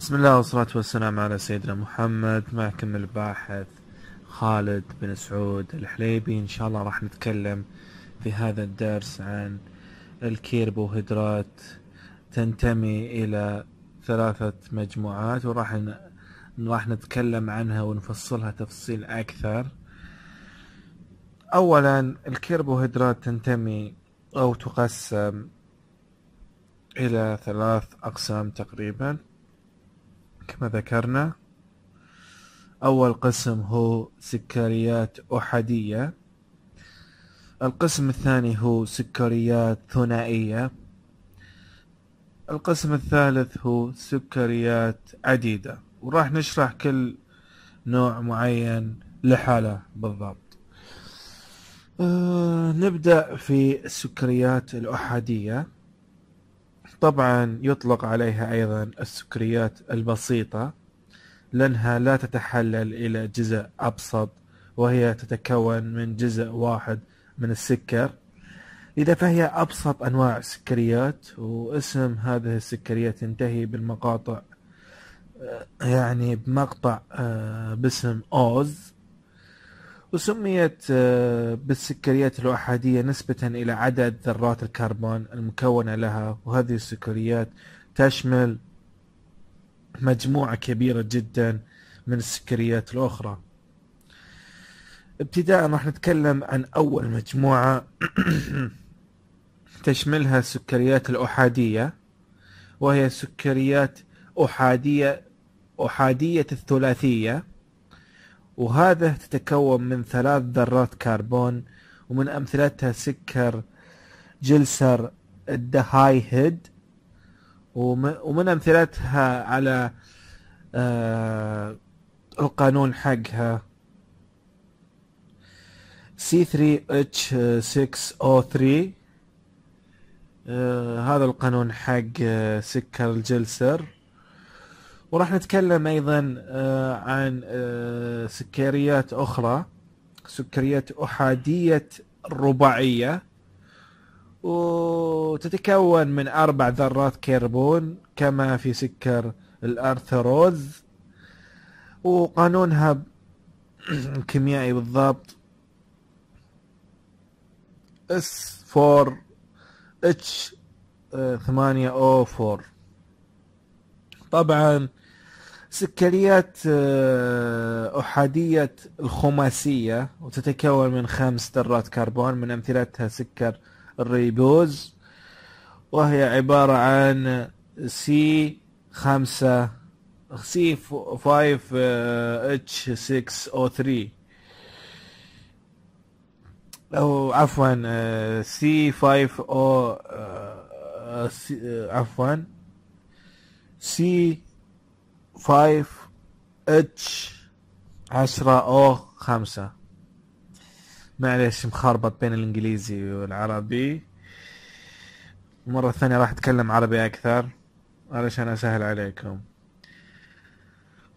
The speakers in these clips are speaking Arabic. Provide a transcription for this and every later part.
بسم الله والصلاة والسلام على سيدنا محمد معكم الباحث خالد بن سعود الحليبي إن شاء الله راح نتكلم في هذا الدرس عن الكربوهيدرات تنتمي إلى ثلاثة مجموعات وراح راح نتكلم عنها ونفصلها تفصيل أكثر أولا الكربوهيدرات تنتمي أو تقسم إلى ثلاث أقسام تقريبا كما ذكرنا أول قسم هو سكريات أحادية القسم الثاني هو سكريات ثنائية القسم الثالث هو سكريات عديدة وراح نشرح كل نوع معين لحاله بالضبط أه نبدأ في السكريات الأحادية طبعا يطلق عليها أيضا السكريات البسيطة لأنها لا تتحلل إلى جزء أبسط وهي تتكون من جزء واحد من السكر لذا فهي أبسط أنواع السكريات واسم هذه السكريات ينتهي بالمقاطع آه، يعني بمقطع آه، باسم أوز وسميت آه، بالسكريات الأحادية نسبة إلى عدد ذرات الكربون المكونة لها وهذه السكريات تشمل مجموعة كبيرة جدا من السكريات الأخرى ابتداء راح نتكلم عن أول مجموعة تشملها السكريات الأحادية وهي سكريات أحادية أحادية الثلاثية وهذا تتكون من ثلاث ذرات كربون ومن أمثلتها سكر جلسر الدهاي هيد ومن أمثلتها على آه، القانون حقها C3H6O3 o 3 هذا القانون حق آه، سكر الجلسر وراح نتكلم ايضا آه، عن آه، سكريات اخرى سكريات احاديه رباعيه وتتكون من اربع ذرات كربون كما في سكر الارثروز وقانونها كيميائي بالضبط اس 4 اتش 8 او 4 طبعا سكريات آه، أحادية الخماسية وتتكون من خمس ذرات كربون من أمثلتها سكر الريبوز وهي عبارة عن سي خمسة سي 5 اتش 6 او 3 او عفوا سي 5 او عفوا سي 5 اتش 10 او 5 معليش مخربط بين الانجليزي والعربي مرة ثانية راح اتكلم عربي اكثر علشان اسهل عليكم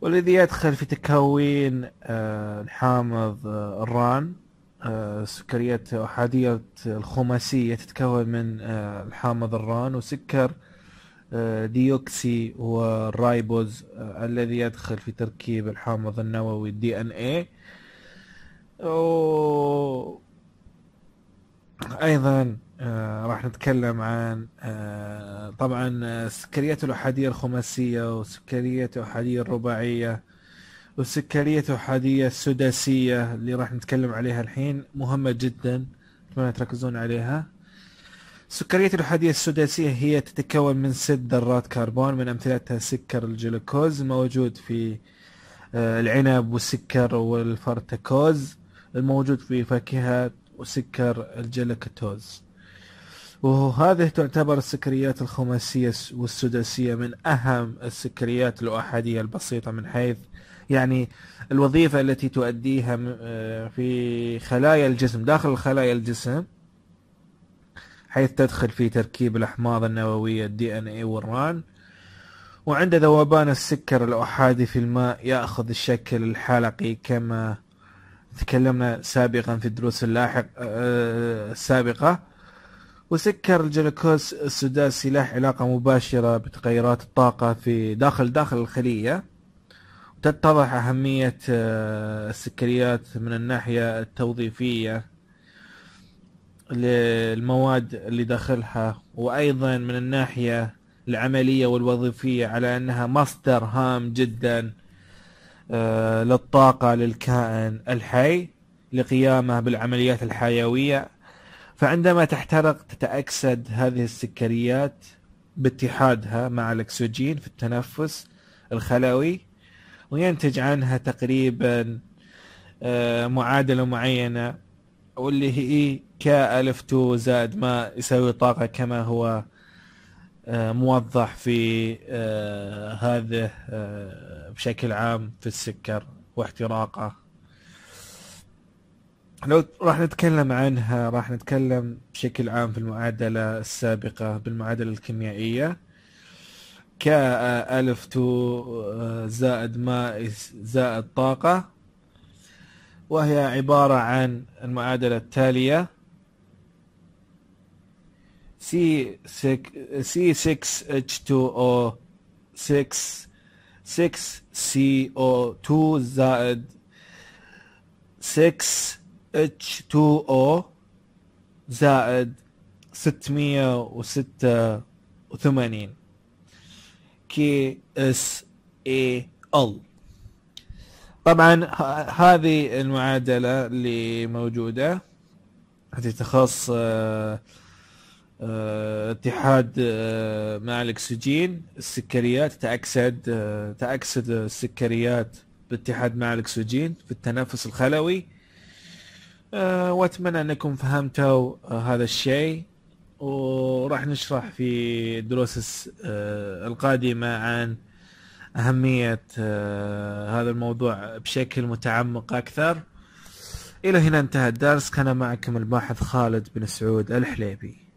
والذي يدخل في تكوين آه، الحامض آه، الران آه، سكريات أحادية الخماسية تتكون من الحامض الران وسكر ديوكسي والرايبوز آه، الذي يدخل في تركيب الحامض النووي الدي ان اي ايضا آه، راح نتكلم عن آه، طبعا سكريات الاحاديه الخماسيه وسكريات الاحاديه الرباعيه والسكريات الاحاديه السداسيه اللي راح نتكلم عليها الحين مهمه جدا اتمنى تركزون عليها سكريات الأحادية السداسية هي تتكون من ست ذرات كربون من أمثلتها سكر الجلوكوز موجود في آه، العنب والسكر والفرتكوز الموجود في فاكهة وسكر الجلوكوز وهذه تعتبر السكريات الخماسية والسداسية من أهم السكريات الأحادية البسيطة من حيث يعني الوظيفة التي تؤديها آه، في خلايا الجسم داخل خلايا الجسم حيث تدخل في تركيب الأحماض النووية الدي ان اي والران وعند ذوبان السكر الأحادي في الماء يأخذ الشكل الحلقي كما تكلمنا سابقا في الدروس اللاحق آه، آه، السابقة وسكر الجلوكوز السداسي له علاقة مباشرة بتغيرات الطاقة في داخل داخل الخلية وتتضح أهمية آه، السكريات من الناحية التوظيفية للمواد اللي داخلها وايضا من الناحيه العمليه والوظيفيه على انها مصدر هام جدا آه، للطاقه للكائن الحي لقيامه بالعمليات الحيويه فعندما تحترق تتاكسد هذه السكريات باتحادها مع الاكسجين في التنفس الخلوي وينتج عنها تقريبا آه، معادله معينه واللي هي ك الف تو زائد ما يساوي طاقه كما هو آه، موضح في آه، هذا آه، بشكل عام في السكر واحتراقه لو راح نتكلم عنها راح نتكلم بشكل عام في المعادلة السابقة بالمعادلة الكيميائية ك ألف تو زائد ماء زائد طاقة وهي عبارة عن المعادلة التالية C6H2O 6 6CO2 زائد 6H2O زائد 686 KSAL طبعا هذه المعادله اللي موجوده التي تخص آه، آه، اتحاد آه، مع الاكسجين السكريات تأكسد تأكسد السكريات باتحاد مع الاكسجين في التنفس الخلوي واتمنى انكم فهمتوا هذا الشيء وراح نشرح في دروس القادمة عن اهميه آه، هذا الموضوع بشكل متعمق اكثر الى هنا انتهى الدرس كان معكم الباحث خالد بن سعود الحليبي